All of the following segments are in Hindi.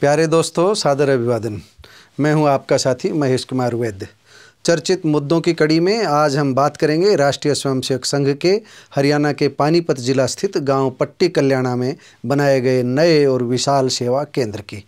प्यारे दोस्तों सादर अभिवादन मैं हूं आपका साथी महेश कुमार वैद्य चर्चित मुद्दों की कड़ी में आज हम बात करेंगे राष्ट्रीय स्वयंसेवक संघ के हरियाणा के पानीपत जिला स्थित गांव पट्टी कल्याणा में बनाए गए नए और विशाल सेवा केंद्र की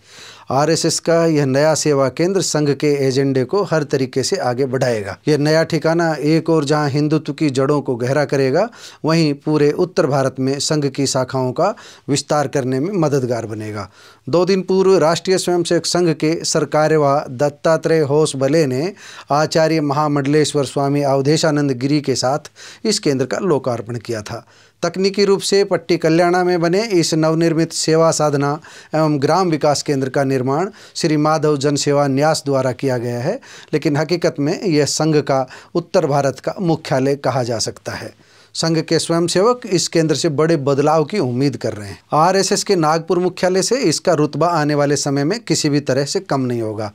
आरएसएस का यह नया सेवा केंद्र संघ के एजेंडे को हर तरीके से आगे बढ़ाएगा यह नया ठिकाना एक और जहां हिंदुत्व की जड़ों को गहरा करेगा वहीं पूरे उत्तर भारत में संघ की शाखाओं का विस्तार करने में मददगार बनेगा दो दिन पूर्व राष्ट्रीय स्वयंसेवक संघ के सरकार्यवा दत्तात्रेय होस बले ने आचार्य आचार्य महामंडलेश्वर स्वामी अवधेशानंद गिरी के साथ इस केंद्र का लोकार्पण किया था तकनीकी रूप से पट्टी कल्याणा में बने इस नवनिर्मित सेवा साधना एवं ग्राम विकास केंद्र का निर्माण श्री माधव जन सेवा न्यास द्वारा किया गया है लेकिन हकीकत में यह संघ का उत्तर भारत का मुख्यालय कहा जा सकता है संघ के स्वयंसेवक इस केंद्र से बड़े बदलाव की उम्मीद कर रहे हैं आरएसएस के नागपुर मुख्यालय से इसका रुतबा आने वाले समय में किसी भी तरह से कम नहीं होगा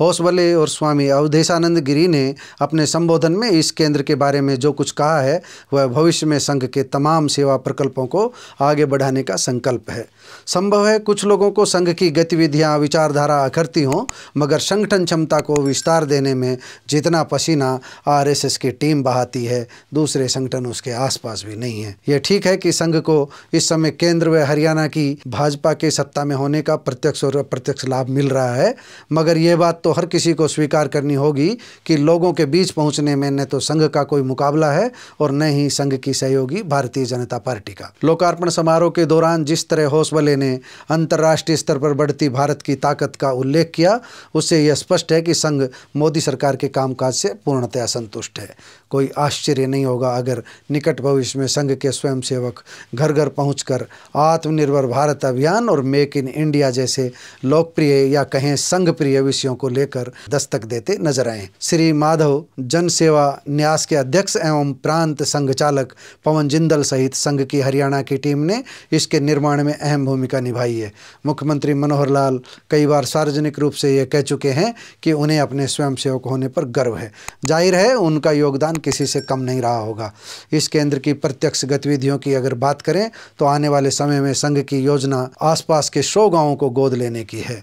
होसबले और स्वामी अवधेशानंद गिरी ने अपने संबोधन में इस केंद्र के बारे में जो कुछ कहा है वह भविष्य में संघ के तमाम सेवा प्रकल्पों को आगे बढ़ाने का संकल्प है संभव है कुछ लोगों को संघ की गतिविधियाँ विचारधारा अखरती हों मगर संगठन क्षमता को विस्तार देने में जितना पसीना आर की टीम बहाती है दूसरे संगठन उसके आसपास भी नहीं है यह ठीक है कि संघ को इस समय केंद्र व हरियाणा की भाजपा के सत्ता में होने का प्रत्यक्ष और अप्रत्यक्ष लाभ मिल रहा है मगर ये बात तो हर किसी को स्वीकार करनी होगी कि लोगों के बीच पहुंचने में न तो संघ का कोई मुकाबला है और न ही संघ की सहयोगी भारतीय जनता पार्टी का लोकार्पण समारोह के दौरान जिस तरह होसवले ने अंतर्राष्ट्रीय स्तर पर बढ़ती भारत की ताकत का उल्लेख किया उससे यह स्पष्ट है कि संघ मोदी सरकार के कामकाज से पूर्णतया संतुष्ट है कोई आश्चर्य नहीं होगा अगर निकट निकट भविष्य में संघ के स्वयंसेवक घर घर पहुंचकर आत्मनिर्भर भारत अभियान और मेक इन इंडिया जैसे लोकप्रिय या कहें संघ प्रिय विषयों को लेकर दस्तक देते नजर आए श्री माधव जन सेवा न्यास के अध्यक्ष एवं प्रांत संघ चालक पवन जिंदल सहित संघ की हरियाणा की टीम ने इसके निर्माण में अहम भूमिका निभाई है मुख्यमंत्री मनोहर लाल कई बार सार्वजनिक रूप से ये कह चुके हैं कि उन्हें अपने स्वयंसेवक होने पर गर्व है जाहिर है उनका योगदान किसी से कम नहीं रहा होगा इसके केंद्र की प्रत्यक्ष गतिविधियों की अगर बात करें तो आने वाले समय में संघ की योजना आसपास के सौ गांवों को गोद लेने की है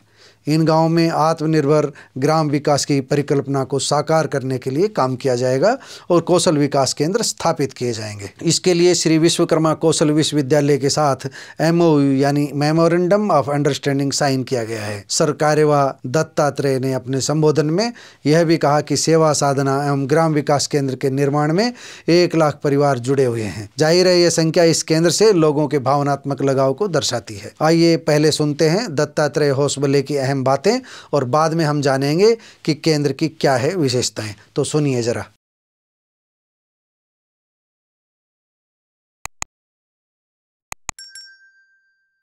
इन गाँव में आत्मनिर्भर ग्राम विकास की परिकल्पना को साकार करने के लिए काम किया जाएगा और कौशल विकास केंद्र स्थापित किए जाएंगे इसके लिए श्री विश्वकर्मा कौशल विश्वविद्यालय के साथ एम यानी मेमोरेंडम ऑफ अंडरस्टैंडिंग साइन किया गया है सर कार्यवा दत्तात्रेय ने अपने संबोधन में यह भी कहा कि सेवा साधना एवं ग्राम विकास केंद्र के निर्माण में एक लाख परिवार जुड़े हुए हैं जाहिर है यह संख्या इस केंद्र से लोगों के भावनात्मक लगाव को दर्शाती है आइए पहले सुनते हैं दत्तात्रेय होसबले की अहम अहम बातें और बाद में हम जानेंगे कि केंद्र की क्या है विशेषताएं तो सुनिए ज़रा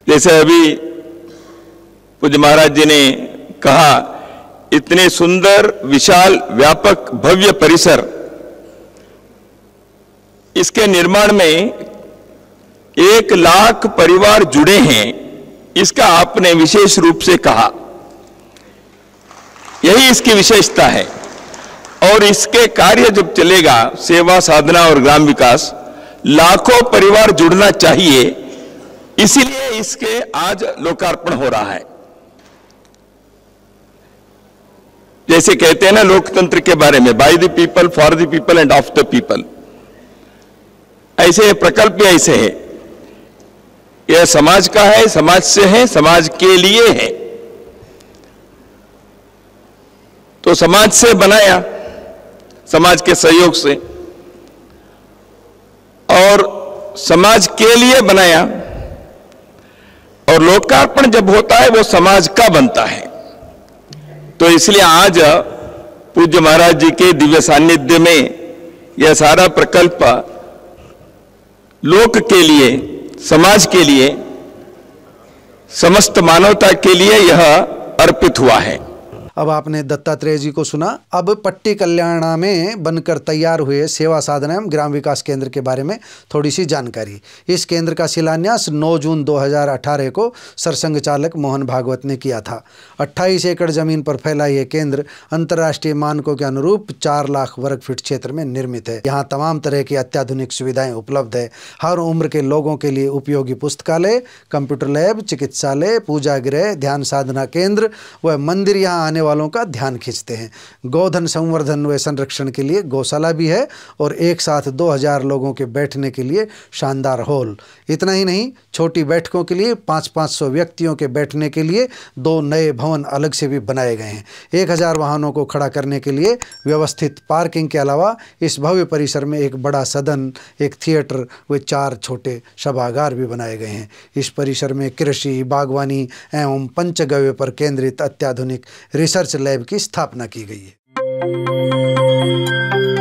जैसे अभी पूज्य महाराज जी ने कहा इतने सुंदर विशाल व्यापक भव्य परिसर इसके निर्माण में एक लाख परिवार जुड़े हैं इसका आपने विशेष रूप से कहा यही इसकी विशेषता है और इसके कार्य जब चलेगा सेवा साधना और ग्राम विकास लाखों परिवार जुड़ना चाहिए इसीलिए इसके आज लोकार्पण हो रहा है जैसे कहते हैं ना लोकतंत्र के बारे में by the people for the people and of the people ऐसे प्रकल्प ऐसे है यह समाज का है समाज से है समाज के लिए है तो समाज से बनाया समाज के सहयोग से और समाज के लिए बनाया और लोकार्पण जब होता है वो समाज का बनता है तो इसलिए आज पूज्य महाराज जी के दिव्य सानिध्य में यह सारा प्रकल्प लोक के लिए समाज के लिए समस्त मानवता के लिए यह अर्पित हुआ है अब आपने दत्तात्रेय जी को सुना अब पट्टी कल्याणा में बनकर तैयार हुए सेवा साधना एवं ग्राम विकास केंद्र के बारे में थोड़ी सी जानकारी इस केंद्र का शिलान्यास 9 जून 2018 को सरसंघ चालक मोहन भागवत ने किया था 28 एकड़ जमीन पर फैला यह केंद्र अंतर्राष्ट्रीय मानकों के अनुरूप चार लाख वर्ग फीट क्षेत्र में निर्मित है यहाँ तमाम तरह की अत्याधुनिक सुविधाएं उपलब्ध है हर उम्र के लोगों के लिए उपयोगी पुस्तकालय कंप्यूटर लैब चिकित्सालय पूजा गृह ध्यान साधना केंद्र व मंदिर यहाँ आने वालों का ध्यान खींचते हैं गौधन संवर्धन व संरक्षण के लिए गौशाला भी है और एक साथ 2000 लोगों के बैठने के लिए शानदार हॉल इतना ही नहीं छोटी बैठकों के लिए पाँच पाँच सौ व्यक्तियों के बैठने के लिए दो नए भवन अलग से भी बनाए गए हैं एक हज़ार वाहनों को खड़ा करने के लिए व्यवस्थित पार्किंग के अलावा इस भव्य परिसर में एक बड़ा सदन एक थिएटर व चार छोटे सभागार भी बनाए गए हैं इस परिसर में कृषि बागवानी एवं पंचगव्य पर केंद्रित अत्याधुनिक रिसर्च लैब की स्थापना की गई है